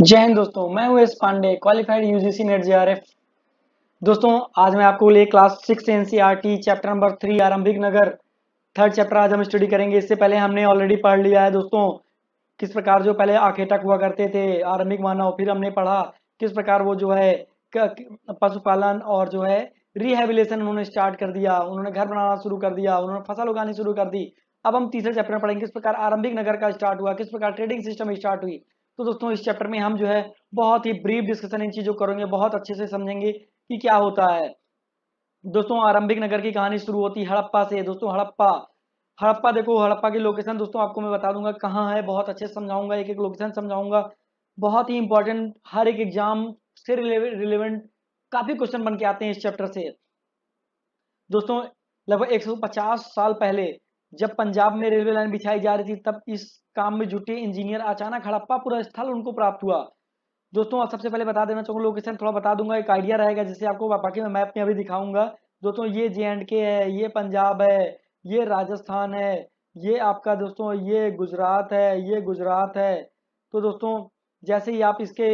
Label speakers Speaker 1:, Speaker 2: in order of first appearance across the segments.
Speaker 1: जय हिंद दोस्तों मैं हूं S Pandey qualified UGC NET JRF दोस्तों आज मैं आपको लिए class six NCERT chapter number three आरंभिक नगर थर्ड चैप्टर आज हम स्टडी करेंगे इससे पहले हमने ऑलरेडी पढ़ लिया है दोस्तों किस प्रकार जो पहले आखेटक हुआ करते थे आरंभिक मानव फिर हमने पढ़ा किस प्रकार वो जो है पशुपालन और जो है रिहेबिलेशन उन्होंने स्टार्ट कर दिया उन्होंने घर बनाना शुरू कर दिया उन्होंने फसल उगानी शुरू कर दी अब हम तीसरे चैप्टर में पढ़ेंगे किस प्रकार आरंभिक नगर का स्टार्ट हुआ किस प्रकार ट्रेडिंग सिस्टम स्टार्ट हुई तो दोस्तों इस चैप्टर में हम जो है बहुत ही ब्रीफ डिस्कशन इन चीज़ों करेंगे बहुत अच्छे से समझेंगे कि क्या होता है दोस्तों आरंभिक नगर की कहानी शुरू होती है हड़प्पा से दोस्तों हड़प्पा हड़प्पा देखो हड़प्पा की लोकेशन दोस्तों आपको मैं बता दूंगा कहाँ है बहुत अच्छे से समझाऊंगा एक एक लोकेशन समझाऊंगा बहुत ही इंपॉर्टेंट हर एक एग्जाम से रिलेवेंट काफ़ी क्वेश्चन बन के आते हैं इस चैप्टर से दोस्तों लगभग 150 साल पहले जब पंजाब में रेलवे लाइन बिछाई जा रही थी तब इस काम में जुटे इंजीनियर अचानक हड़प्पा पूरा स्थल उनको प्राप्त हुआ दोस्तों आप सबसे पहले बता देना चाहूंगा लोकेशन थोड़ा बता दूंगा एक आइडिया रहेगा जिससे आपको बाकी मैं मैप में अभी दिखाऊंगा दोस्तों ये जे एंड के है ये पंजाब है ये राजस्थान है ये आपका दोस्तों ये गुजरात है ये गुजरात है तो दोस्तों जैसे ही आप इसके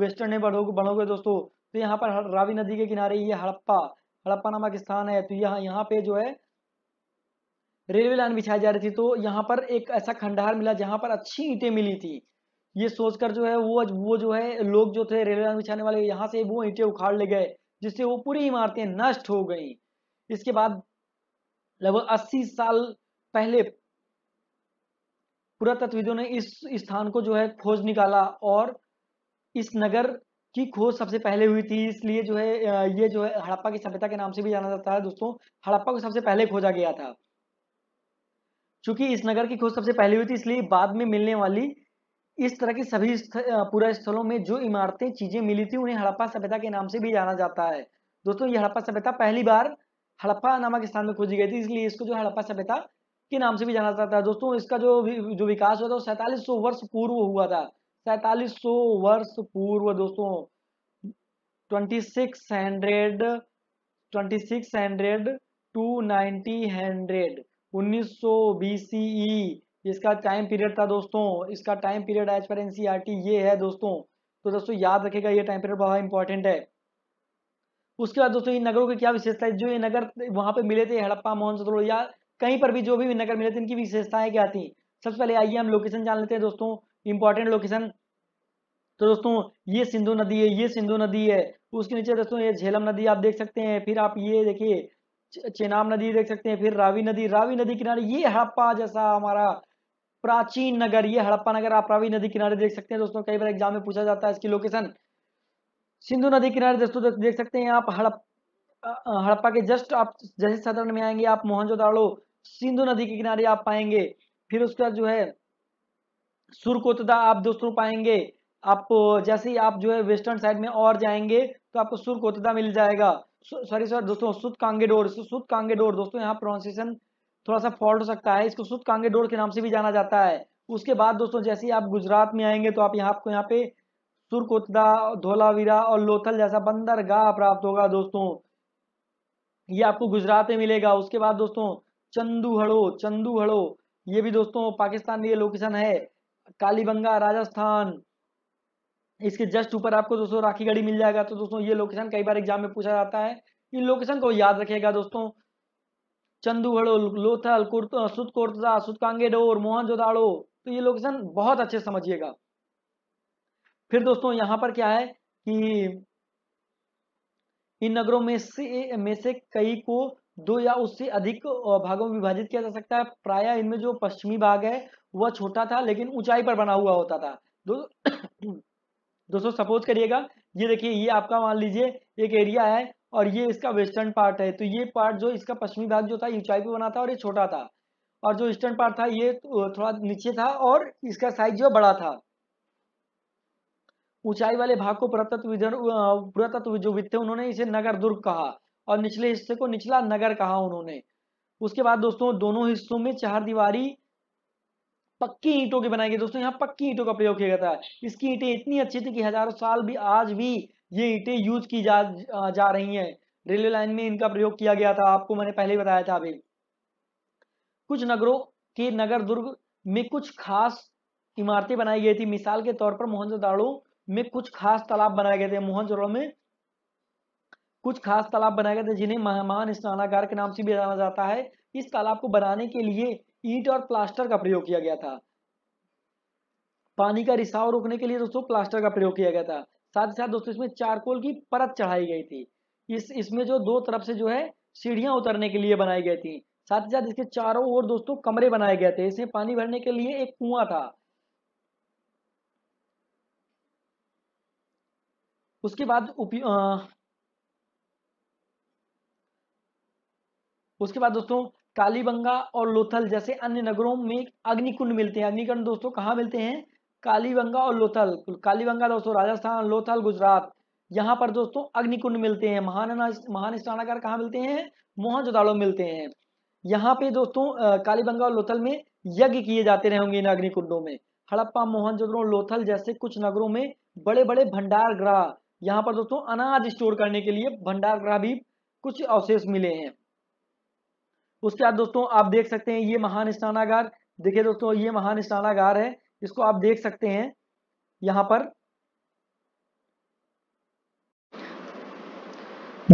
Speaker 1: वेस्टर्न में बढ़ोगे बढ़ोगे दोस्तों तो यहाँ पर रावी नदी के किनारे ये हड़प्पा हड़प्पा नामक स्थान है तो यहाँ यहाँ पे जो है रेलवे लाइन बिछाई जा रही थी तो यहाँ पर एक ऐसा खंडहार मिला जहाँ पर अच्छी ईंटें मिली थी ये सोचकर जो है वो वो जो है लोग जो थे रेलवे लाइन बिछाने वाले यहाँ से वो ईंटें उखाड़ ले गए जिससे वो पूरी इमारतें नष्ट हो गई इसके बाद लगभग अस्सी साल पहले पुरातत्वविदों ने इस स्थान को जो है खोज निकाला और इस नगर की खोज सबसे पहले हुई थी इसलिए जो है ये जो है हड़प्पा की सभ्यता के नाम से भी जाना जाता है दोस्तों हड़प्पा को सबसे पहले खोजा गया था चूंकि इस नगर की खोज सबसे पहले हुई थी इसलिए बाद में मिलने वाली इस तरह की सभी पूरा स्थलों में जो इमारतें चीजें मिली थी उन्हें हड़प्पा सभ्यता के नाम से भी जाना जाता है दोस्तों ये हड़प्पा सभ्यता पहली बार हड़प्पा नामक स्थान में खोजी गई थी इसलिए इसको जो हड़प्पा सभ्यता के नाम से भी जाना जाता है दोस्तों इसका जो जो विकास हुआ था वो सैतालीस वर्ष पूर्व हुआ था सैतालीस वर्ष पूर्व दोस्तों twenty six hundred twenty six hundred to ninety hundred उन्नीस सौ e, इसका टाइम पीरियड था दोस्तों इसका टाइम पीरियड एज पर एनसीईआरटी ये है दोस्तों तो दोस्तों याद रखेगा ये टाइम पीरियड बहुत इंपॉर्टेंट है उसके बाद दोस्तों इन नगरों की क्या विशेषता है जो ये नगर वहां पे मिले थे हड़प्पा मोहनजोदड़ो या कहीं पर भी जो भी नगर मिले थे इनकी विशेषताएं क्या थी सबसे पहले आइए हम लोकेशन जान लेते हैं दोस्तों इंपॉर्टेंट लोकेशन तो दोस्तों ये सिंधु नदी है ये सिंधु नदी है उसके नीचे दोस्तों ये झेलम नदी आप देख सकते हैं फिर आप ये देखिए चेनाब नदी देख सकते हैं फिर रावी नदी रावी नदी किनारे ये हड़प्पा जैसा हमारा प्राचीन नगर ये हड़प्पा नगर आप रावी नदी किनारे देख सकते हैं दोस्तों कई बार एग्जाम में पूछा जाता है इसकी लोकेशन सिंधु नदी किनारे दोस्तों देख सकते हैं आप हड़प हड़प्पा के जस्ट आप जैसे साधारण में आएंगे आप मोहनजोदाड़ो सिंधु नदी के किनारे आप पाएंगे फिर उसका जो है सुरकोतदा आप दोस्तों पाएंगे आप जैसे ही आप जो है वेस्टर्न साइड में और जाएंगे तो आपको सुरकोतदा मिल जाएगा सॉरी सर दोस्तों सुत कांगे डोर सुत कांगे डोर दोस्तों यहाँ प्रोनाउंसिएशन थोड़ा सा फॉल्ट हो सकता है इसको सुत कांगे डोर के नाम से भी जाना जाता है उसके बाद दोस्तों जैसे ही आप गुजरात में आएंगे तो आप यहाँ आपको यहाँ पे सुरकोतदा धोलावीरा और लोथल जैसा बंदरगाह प्राप्त होगा दोस्तों ये आपको गुजरात में मिलेगा उसके बाद दोस्तों चंदूहड़ो चंदूहड़ो ये भी दोस्तों पाकिस्तान में ये लोकेशन है कालीबंगा राजस्थान इसके जस्ट ऊपर आपको दोस्तों राखी गढ़ी मिल जाएगा तो दोस्तों ये लोकेशन कई बार एग्जाम में पूछा जाता है इन लोकेशन को याद रखेगा दोस्तों चंदूगढ़ो लोथल सुत कोर्तजा सुतकांगेडोर मोहनजोदाड़ो तो ये लोकेशन बहुत अच्छे समझिएगा फिर दोस्तों यहाँ पर क्या है कि इन नगरों में से में से कई को दो या उससे अधिक भागों में विभाजित किया जा सकता है प्राय इनमें जो पश्चिमी भाग है वह छोटा था लेकिन ऊंचाई पर बना हुआ होता था दो दोस्तों सपोज करिएगा ये देखिए ये आपका मान लीजिए एक एरिया है और ये इसका वेस्टर्न पार्ट है तो ये पार्ट जो इसका पश्चिमी भाग जो था ये ऊंचाई पे बना था और ये छोटा था और जो ईस्टर्न पार्ट था ये तो थोड़ा नीचे था और इसका साइज जो बड़ा था ऊंचाई वाले भाग को पुरातत्व पुरातत्व जो वित्त थे उन्होंने इसे नगर दुर्ग कहा और निचले हिस्से को निचला नगर कहा उन्होंने उसके बाद दोस्तों दोनों हिस्सों में चार दीवारी पक्की ईंटों की बनाई गई दोस्तों यहाँ पक्की ईंटों का प्रयोग किया जाता है इसकी ईंटें इतनी अच्छी थी कि हजारों साल भी आज भी ये ईंटें यूज की जा जा रही हैं रेलवे लाइन में इनका प्रयोग किया गया था आपको मैंने पहले ही बताया था अभी कुछ नगरों के नगर दुर्ग में कुछ खास इमारतें बनाई गई थी मिसाल के तौर पर मोहनजोदाड़ो में कुछ खास तालाब बनाए गए थे मोहनजोड़ो में कुछ खास तालाब बनाए गए थे जिन्हें महामान स्नानागार के नाम से भी जाना जाता है इस तालाब को बनाने के लिए ईट और प्लास्टर का प्रयोग किया गया था पानी का रिसाव रोकने के लिए दोस्तों प्लास्टर का प्रयोग किया गया था साथ ही साथ दोस्तों इसमें चारकोल की परत चढ़ाई गई थी इस इसमें जो दो तरफ से जो है सीढ़ियां उतरने के लिए बनाई गई थी साथ ही साथ इसके चारों ओर दोस्तों कमरे बनाए गए थे इसमें पानी भरने के लिए एक कुआं था उसके बाद उपयोग उसके बाद दोस्तों कालीबंगा और लोथल जैसे अन्य नगरों में अग्निकुंड मिलते हैं अग्निकुंड दोस्तों कहाँ मिलते हैं कालीबंगा और लोथल कालीबंगा दोस्तों राजस्थान लोथल गुजरात यहाँ पर दोस्तों अग्निकुंड मिलते हैं महान महान स्नानागार कहाँ मिलते हैं मोहनजोदाड़ो मिलते हैं यहाँ पे दोस्तों कालीबंगा और लोथल में यज्ञ किए जाते होंगे इन अग्निकुंडों में हड़प्पा मोहनजोदड़ो लोथल जैसे कुछ नगरों में बड़े बड़े भंडार ग्रह यहाँ पर दोस्तों अनाज स्टोर करने के लिए भंडार ग्रह भी कुछ अवशेष मिले हैं उसके बाद दोस्तों आप देख सकते हैं ये महान स्नानागार देखिए दोस्तों ये महान स्नानागार है इसको आप देख सकते हैं यहाँ पर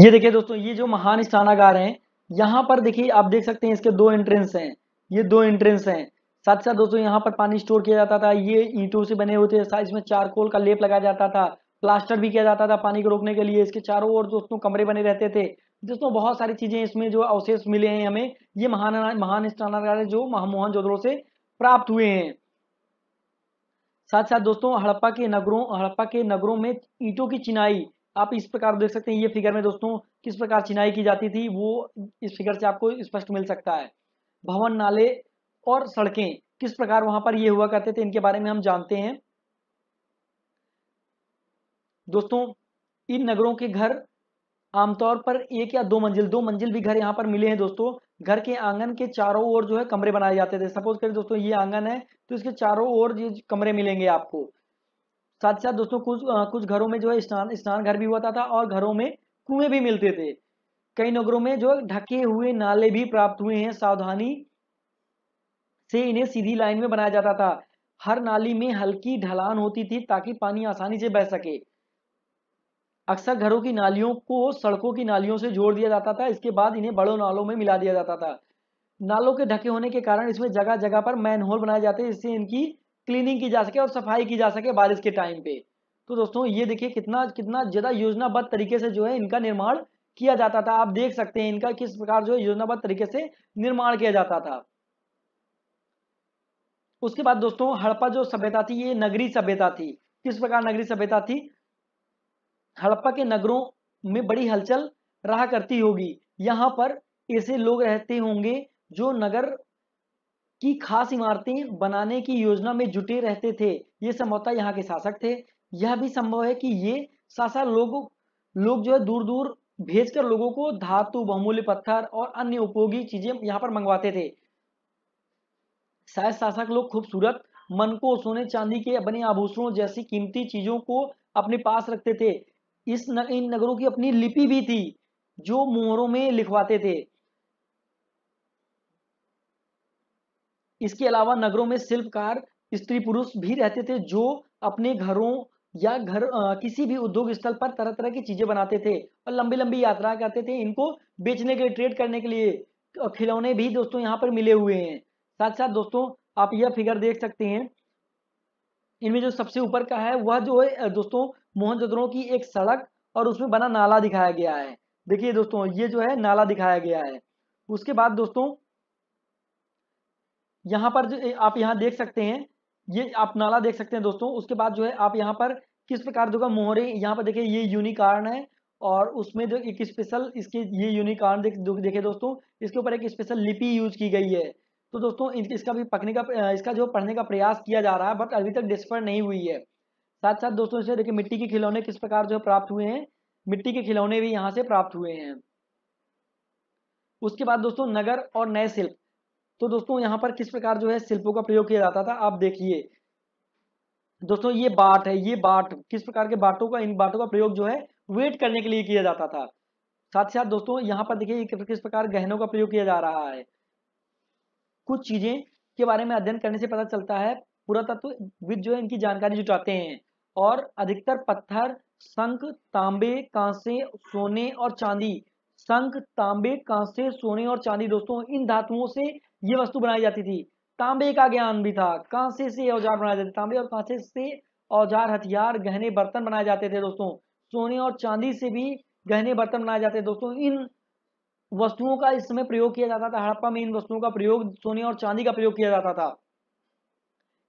Speaker 1: ये देखिए दोस्तों ये जो महान स्नानागार है यहाँ पर देखिए आप देख सकते हैं इसके दो एंट्रेंस हैं ये दो एंट्रेंस हैं साथ साथ दोस्तों यहाँ पर पानी स्टोर किया जाता था ये ईंटों से बने हुए थे इसमें चारकोल का लेप लगाया जाता था प्लास्टर भी किया जाता था पानी को रोकने के लिए इसके चारों ओर दोस्तों कमरे बने रहते थे दोस्तों बहुत सारी चीजें इसमें जो अवशेष मिले हैं हमें ये महान महान स्नानागार जो मोहन जोदड़ो से प्राप्त हुए हैं साथ साथ दोस्तों हड़प्पा के नगरों हड़प्पा के नगरों में ईंटों की चिनाई आप इस प्रकार देख सकते हैं ये फिगर में दोस्तों किस प्रकार चिनाई की जाती थी वो इस फिगर से आपको स्पष्ट मिल सकता है भवन नाले और सड़कें किस प्रकार वहां पर ये हुआ करते थे इनके बारे में हम जानते हैं दोस्तों इन नगरों के घर आमतौर पर एक या दो मंजिल दो मंजिल भी घर यहाँ पर मिले हैं दोस्तों घर के आंगन के चारों ओर जो है कमरे बनाए जाते थे सपोज करें दोस्तों ये आंगन है तो इसके चारों ओर ये कमरे मिलेंगे आपको साथ ही साथ दोस्तों कुछ आ, कुछ घरों में जो है स्नान स्नान घर भी हुआ था और घरों में कुएं भी मिलते थे कई नगरों में जो ढके हुए नाले भी प्राप्त हुए हैं सावधानी से इन्हें सीधी लाइन में बनाया जाता था हर नाली में हल्की ढलान होती थी ताकि पानी आसानी से बह सके अक्सर घरों की नालियों को सड़कों की नालियों से जोड़ दिया जाता था इसके बाद इन्हें बड़ों नालों में मिला दिया जाता था नालों के ढके होने के कारण इसमें जगह जगह पर मैन होल बनाए जाते हैं जिससे इनकी क्लीनिंग की जा सके और सफाई की जा सके बारिश के टाइम पे तो दोस्तों ये देखिए कितना कितना ज़्यादा योजनाबद्ध तरीके से जो है इनका निर्माण किया जाता था आप देख सकते हैं इनका किस प्रकार जो है योजनाबद्ध तरीके से निर्माण किया जाता था उसके बाद दोस्तों हड़प्पा जो सभ्यता थी ये नगरी सभ्यता थी किस प्रकार नगरी सभ्यता थी हड़प्पा के नगरों में बड़ी हलचल रहा करती होगी यहाँ पर ऐसे लोग रहते होंगे जो नगर की खास इमारतें बनाने की योजना में जुटे रहते थे ये संभवतः यहाँ के शासक थे यह भी संभव है कि ये शासक लोग लोग जो है दूर दूर भेजकर लोगों को धातु बहुमूल्य पत्थर और अन्य उपयोगी चीजें यहाँ पर मंगवाते थे शायद शासक लोग खूबसूरत मन को सोने चांदी के बने आभूषणों जैसी कीमती चीजों को अपने पास रखते थे इस न, इन नगरों की अपनी लिपि भी थी जो मोहरों में लिखवाते थे इसके अलावा नगरों में शिल्पकार स्त्री पुरुष भी रहते थे जो अपने घरों या घर आ, किसी भी उद्योग स्थल पर तरह तरह की चीजें बनाते थे और लंबी लंबी यात्रा करते थे इनको बेचने के लिए ट्रेड करने के लिए खिलौने भी दोस्तों यहाँ पर मिले हुए हैं साथ साथ दोस्तों आप यह फिगर देख सकते हैं इनमें जो सबसे ऊपर का है वह जो है दोस्तों मोहनजोदड़ो की एक सड़क और उसमें बना नाला दिखाया गया है देखिए दोस्तों ये जो है नाला दिखाया गया है उसके बाद दोस्तों यहाँ पर जो आप यहाँ देख सकते हैं ये आप नाला देख सकते हैं दोस्तों उसके बाद जो है आप यहाँ पर किस प्रकार जो मोहरे यहाँ पर देखिए ये यूनिकार्न है और उसमें जो एक स्पेशल इसके ये यूनिकार्न देख देखे दोस्तों इसके ऊपर एक स्पेशल लिपि यूज की गई है तो दोस्तों इसका भी पकने का इसका जो पढ़ने का प्रयास किया जा रहा है बट अभी तक डिस्फर नहीं हुई है साथ साथ दोस्तों इसे देखिए मिट्टी के खिलौने किस प्रकार जो प्राप्त हुए हैं मिट्टी के खिलौने भी यहाँ से प्राप्त हुए हैं उसके बाद दोस्तों नगर और नए शिल्प तो दोस्तों यहाँ पर किस प्रकार जो है शिल्पों का प्रयोग किया जाता था आप देखिए दोस्तों ये बाट है ये बाट किस प्रकार के बाटों का इन बाटों का प्रयोग जो है वेट करने के लिए किया जाता था साथ ही साथ दोस्तों यहाँ पर देखिए किस प्रकार गहनों का प्रयोग किया जा रहा है कुछ चीजें के बारे में अध्ययन करने से पता चलता है पुरातत्वविद तो जो है इनकी जानकारी जुटाते हैं और अधिकतर पत्थर शंख तांबे कांसे सोने और चांदी शंख तांबे कांसे सोने और चांदी दोस्तों इन धातुओं से ये वस्तु बनाई जाती थी तांबे का ज्ञान भी था कांसे से औजार बनाए जाते तांबे और कांसे से औजार हथियार गहने बर्तन बनाए जाते थे दोस्तों सोने और चांदी से भी गहने बर्तन बनाए जाते थे दोस्तों इन वस्तुओं का इस समय प्रयोग किया जाता था हड़प्पा में इन वस्तुओं का प्रयोग सोने और चांदी का प्रयोग किया जाता था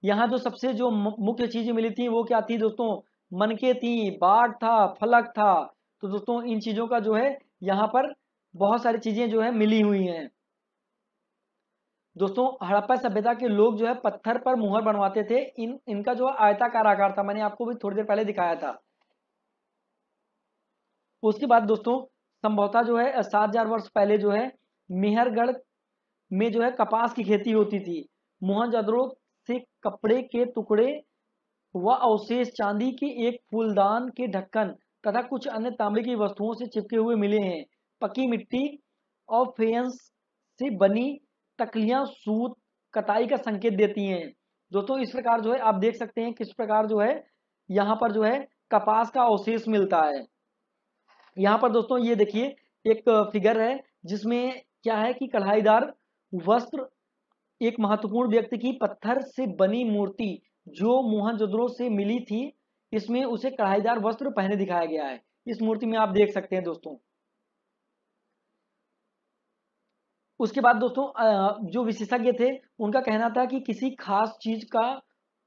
Speaker 1: यहाँ जो सबसे जो मुख्य चीजें मिली थी वो क्या थी दोस्तों मन के थी बाढ़ था फलक था तो दोस्तों इन चीजों का जो है यहाँ पर बहुत सारी चीजें जो है मिली हुई हैं दोस्तों हड़प्पा सभ्यता के लोग जो है पत्थर पर मुहर बनवाते थे इन इनका जो आयताकार आकार था मैंने आपको भी थोड़ी देर पहले दिखाया था उसके बाद दोस्तों संभवता जो है सात हजार वर्ष पहले जो है मेहरगढ़ में जो है कपास की खेती होती थी मोहनजोदड़ो से कपड़े के टुकड़े व अवशेष चांदी के एक फूलदान के ढक्कन तथा कुछ अन्य तांबे की वस्तुओं से चिपके हुए मिले हैं पकी मिट्टी और फेंस से बनी तकलियां सूत कताई का संकेत देती हैं दोस्तों इस प्रकार जो है आप देख सकते हैं किस प्रकार जो है यहाँ पर जो है कपास का अवशेष मिलता है यहाँ पर दोस्तों ये देखिए एक फिगर है जिसमें क्या है कि कढ़ाईदार वस्त्र एक महत्वपूर्ण व्यक्ति की पत्थर से बनी मूर्ति जो मोहनजोदड़ो से मिली थी इसमें उसे कढ़ाईदार वस्त्र पहने दिखाया गया है इस मूर्ति में आप देख सकते हैं दोस्तों उसके बाद दोस्तों जो विशेषज्ञ थे उनका कहना था कि किसी खास चीज का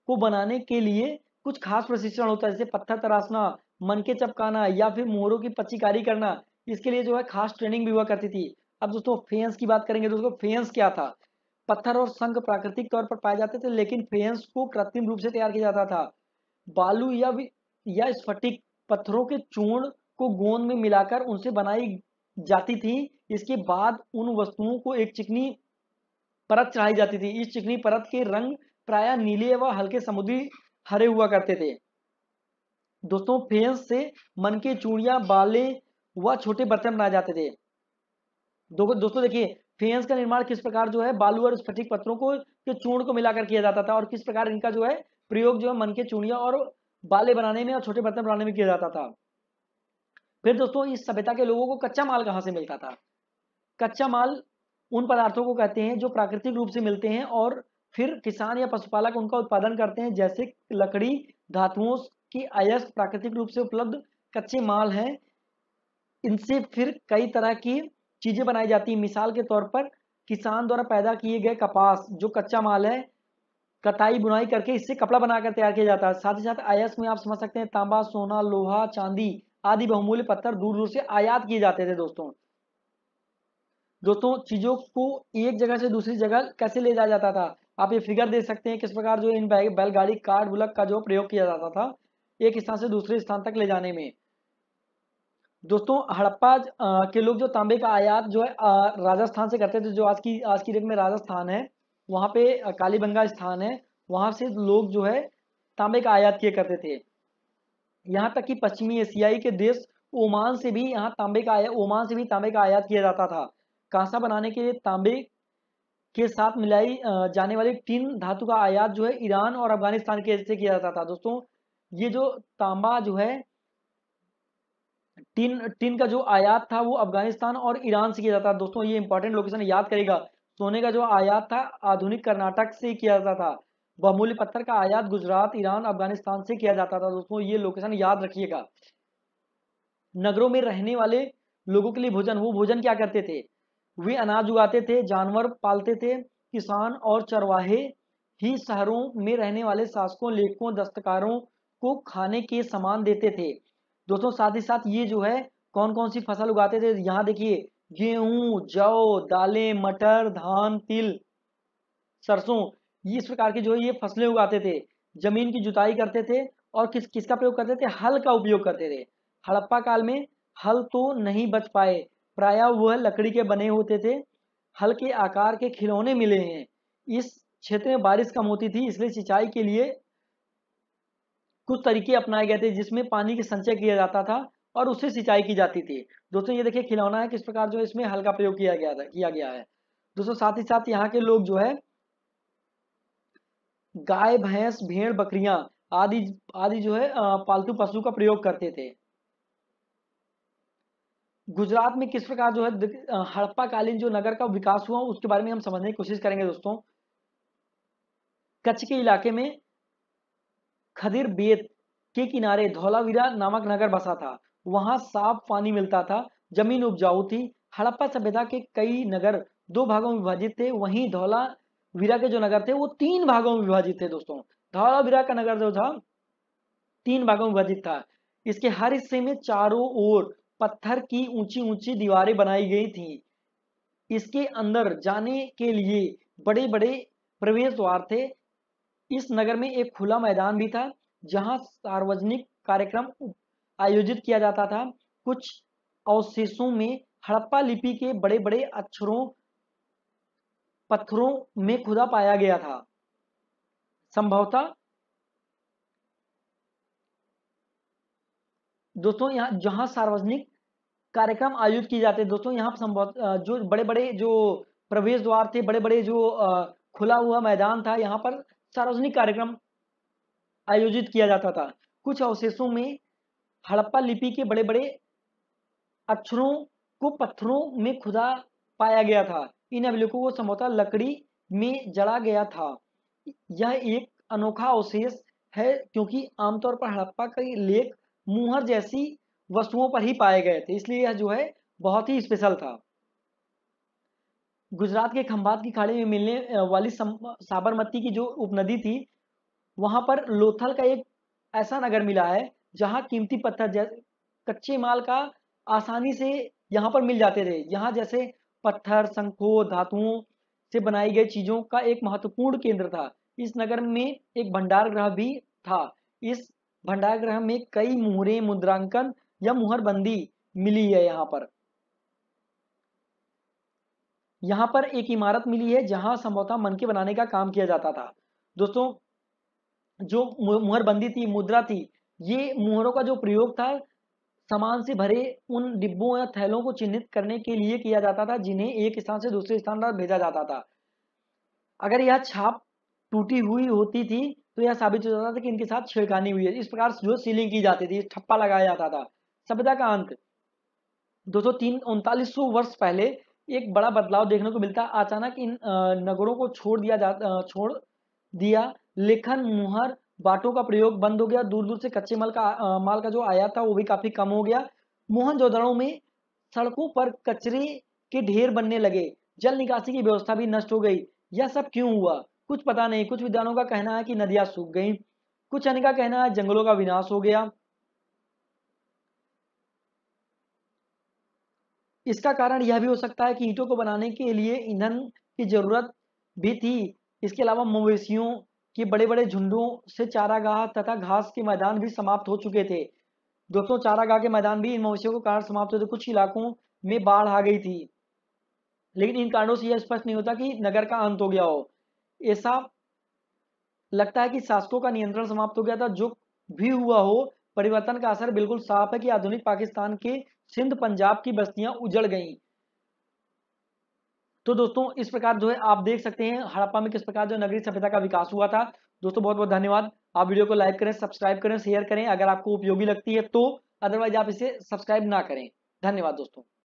Speaker 1: को बनाने के लिए कुछ खास प्रशिक्षण होता है जैसे पत्थर तराशना मन के चपकाना या फिर मोहरों की पच्चीकारी करना इसके लिए जो है खास ट्रेनिंग भी हुआ करती थी अब दोस्तों फेंस की बात करेंगे दोस्तों फेंस क्या था पत्थर और संघ प्राकृतिक तौर पर पाए जाते थे लेकिन फेंस को कृत्रिम रूप से तैयार किया जाता था बालू या या स्फटिक पत्थरों के चूर्ण को गोंद में मिलाकर उनसे बनाई जाती थी इसके बाद उन वस्तुओं को एक चिकनी परत चढ़ाई जाती थी इस चिकनी परत के रंग प्राय नीले व हल्के समुद्री हरे हुआ करते थे दोस्तों फेंस से मन के चूड़िया बाले व छोटे बर्तन बनाए जाते थे दो, दोस्तों देखिए फेंस का निर्माण किस प्रकार जो है बालू और स्फटिक पत्थरों को के चूर्ण को मिलाकर किया जाता था और किस प्रकार इनका जो है प्रयोग जो है मन के चूड़िया और बाले बनाने में और छोटे बर्तन बनाने में किया जाता था फिर दोस्तों इस सभ्यता के लोगों को कच्चा माल कहाँ से मिलता था कच्चा माल उन पदार्थों को कहते हैं जो प्राकृतिक रूप से मिलते हैं और फिर किसान या पशुपालक उनका उत्पादन करते हैं जैसे लकड़ी धातुओं की अयस्क प्राकृतिक रूप से उपलब्ध कच्चे माल हैं इनसे फिर कई तरह की चीज़ें बनाई जाती हैं मिसाल के तौर पर किसान द्वारा पैदा किए गए कपास जो कच्चा माल है कताई बुनाई करके इससे कपड़ा बनाकर तैयार किया जाता है साथ ही साथ आयस में आप समझ सकते हैं तांबा सोना लोहा चांदी आदि बहुमूल्य पत्थर दूर दूर से आयात किए जाते थे दोस्तों दोस्तों चीज़ों को एक जगह से दूसरी जगह कैसे ले जाया जाता था आप ये फिगर देख सकते हैं किस प्रकार जो इन बैलगाड़ी कार्ड बुलक का जो प्रयोग किया जाता था एक स्थान से दूसरे स्थान तक ले जाने में दोस्तों हड़प्पा के लोग जो तांबे का आयात जो है राजस्थान से करते थे जो आज की आज की डेट में राजस्थान है वहाँ पे कालीबंगा स्थान है वहाँ से लोग जो है तांबे का आयात किए करते थे यहाँ तक कि पश्चिमी एशियाई के देश ओमान से भी यहाँ तांबे का आया ओमान से भी तांबे का आयात किया जाता था कांसा बनाने के लिए तांबे के साथ मिलाई जाने वाली तीन धातु का आयात जो है ईरान और अफगानिस्तान के से किया जाता था दोस्तों ये जो तांबा जो है टिन टीन का जो आयात था वो अफगानिस्तान और ईरान से किया जाता था दोस्तों ये इंपॉर्टेंट लोकेशन याद करेगा सोने का जो आयात था आधुनिक कर्नाटक से किया जाता था बहुमूल्य पत्थर का आयात गुजरात ईरान अफगानिस्तान से किया जाता था दोस्तों ये लोकेशन याद रखिएगा नगरों में रहने वाले लोगों के लिए भोजन वो भोजन क्या करते थे वे अनाज उगाते थे जानवर पालते थे किसान और चरवाहे ही शहरों में रहने वाले शासकों लेखकों दस्तकारों को खाने के सामान देते थे दोस्तों साथ ही साथ ये जो है कौन कौन सी फसल उगाते थे यहाँ देखिए गेहूं जौ दालें मटर धान तिल सरसों ये इस प्रकार की जो है ये फसलें उगाते थे जमीन की जुताई करते थे और किस किसका प्रयोग करते थे हल का उपयोग करते थे हड़प्पा काल में हल तो नहीं बच पाए प्राय वह लकड़ी के बने होते थे हल के आकार के खिलौने मिले हैं इस क्षेत्र में बारिश कम होती थी इसलिए सिंचाई के लिए कुछ तरीके अपनाए गए थे जिसमें पानी के संचय किया जाता था और उससे सिंचाई की जाती थी दोस्तों ये देखिए खिलौना है किस प्रकार जो इसमें हल्का प्रयोग किया गया था किया गया है दोस्तों साथ ही साथ यहाँ के लोग जो है गाय भैंस भेड़ बकरियां आदि आदि जो है पालतू पशु का प्रयोग करते थे गुजरात में किस प्रकार जो है कालीन जो नगर का विकास हुआ उसके बारे में हम समझने की कोशिश करेंगे दोस्तों कच्छ के इलाके में खदिर बेत के किनारे धौलावीरा नामक नगर बसा था वहां साफ पानी मिलता था जमीन उपजाऊ थी हड़प्पा सभ्यता के कई नगर दो भागों में विभाजित थे वहीं धौलावीरा के जो नगर थे वो तीन भागों में विभाजित थे दोस्तों धौलावीरा का नगर जो था तीन भागों में विभाजित था इसके हर हिस्से में चारों ओर पत्थर की ऊंची ऊंची दीवारें बनाई गई थी इसके अंदर जाने के लिए बड़े बड़े प्रवेश द्वार थे इस नगर में एक खुला मैदान भी था जहां सार्वजनिक कार्यक्रम आयोजित किया जाता था कुछ अवशेषों में हड़प्पा लिपि के बड़े बड़े अक्षरों पत्थरों में खुदा पाया गया था संभवतः दोस्तों यहाँ जहाँ सार्वजनिक कार्यक्रम आयोजित किए जाते हैं दोस्तों यहाँ संभव जो बड़े बड़े जो प्रवेश द्वार थे बड़े बड़े जो खुला हुआ मैदान था यहाँ पर सार्वजनिक कार्यक्रम आयोजित किया जाता था कुछ अवशेषों में हड़प्पा लिपि के बड़े बड़े अक्षरों को पत्थरों में खुदा पाया गया था इन अभिलेखों को संभवतः लकड़ी में जड़ा गया था यह एक अनोखा अवशेष है क्योंकि आमतौर पर हड़प्पा के लेख मुहर जैसी वस्तुओं पर ही पाए गए थे इसलिए यह जो है बहुत ही स्पेशल था गुजरात के खंभात की खाड़ी में मिलने वाली साबरमती की जो उपनदी थी वहां पर लोथल का एक ऐसा नगर मिला है जहां कीमती पत्थर कच्चे माल का आसानी से यहाँ पर मिल जाते थे यहाँ जैसे पत्थर संखो धातुओं से बनाई गई चीजों का एक महत्वपूर्ण केंद्र था इस नगर में एक भंडार ग्रह भी था इस भंडार गृह में कई मुहरे मुद्रांकन या मुहरबंदी मिली है यहाँ पर यहाँ पर एक इमारत मिली है जहाँ संभवतः मनके बनाने का काम किया जाता था दोस्तों जो मुहरबंदी थी मुद्रा थी ये मुहरों का जो प्रयोग था सामान से भरे उन डिब्बों या थैलों को चिन्हित करने के लिए किया जाता था जिन्हें एक स्थान से दूसरे स्थान पर भेजा जाता था अगर यह छाप टूटी हुई होती थी तो यह साबित हो जाता था कि इनके साथ छिड़कानी हुई है इस प्रकार जो सीलिंग की जाती थी ठप्पा लगाया जाता था सभ्यता का अंत दो सौ तीन उनतालीस वर्ष पहले एक बड़ा बदलाव देखने को मिलता है अचानक इन नगरों को छोड़ दिया जा छोड़ दिया लेखन मुहर बाटों का प्रयोग बंद हो गया दूर दूर से कच्चे माल का माल का जो आया था वो भी काफी कम हो गया मोहन में सड़कों पर कचरे के ढेर बनने लगे जल निकासी की व्यवस्था भी नष्ट हो गई यह सब क्यों हुआ कुछ पता नहीं कुछ विद्वानों का कहना है कि नदियां सूख गई कुछ अन्य का कहना है जंगलों का विनाश हो गया इसका कारण यह भी हो सकता है कि ईंटों को बनाने के लिए ईंधन की जरूरत भी थी इसके अलावा मवेशियों के बड़े बड़े झुंडों से चारागाह तथा घास के मैदान भी समाप्त हो चुके थे दोस्तों चारागाह के मैदान भी इन मवेशियों के कारण समाप्त होते कुछ इलाकों में बाढ़ आ गई थी लेकिन इन कारणों से यह स्पष्ट नहीं होता कि नगर का अंत हो गया हो ऐसा लगता है कि शासकों का नियंत्रण समाप्त हो गया था जो भी हुआ हो परिवर्तन का असर बिल्कुल साफ है कि आधुनिक पाकिस्तान के सिंध पंजाब की बस्तियां उजड़ गईं तो दोस्तों इस प्रकार जो है आप देख सकते हैं हड़प्पा में किस प्रकार जो नगरीय सभ्यता का विकास हुआ था दोस्तों बहुत बहुत धन्यवाद आप वीडियो को लाइक करें सब्सक्राइब करें शेयर करें अगर आपको उपयोगी लगती है तो अदरवाइज आप इसे सब्सक्राइब ना करें धन्यवाद दोस्तों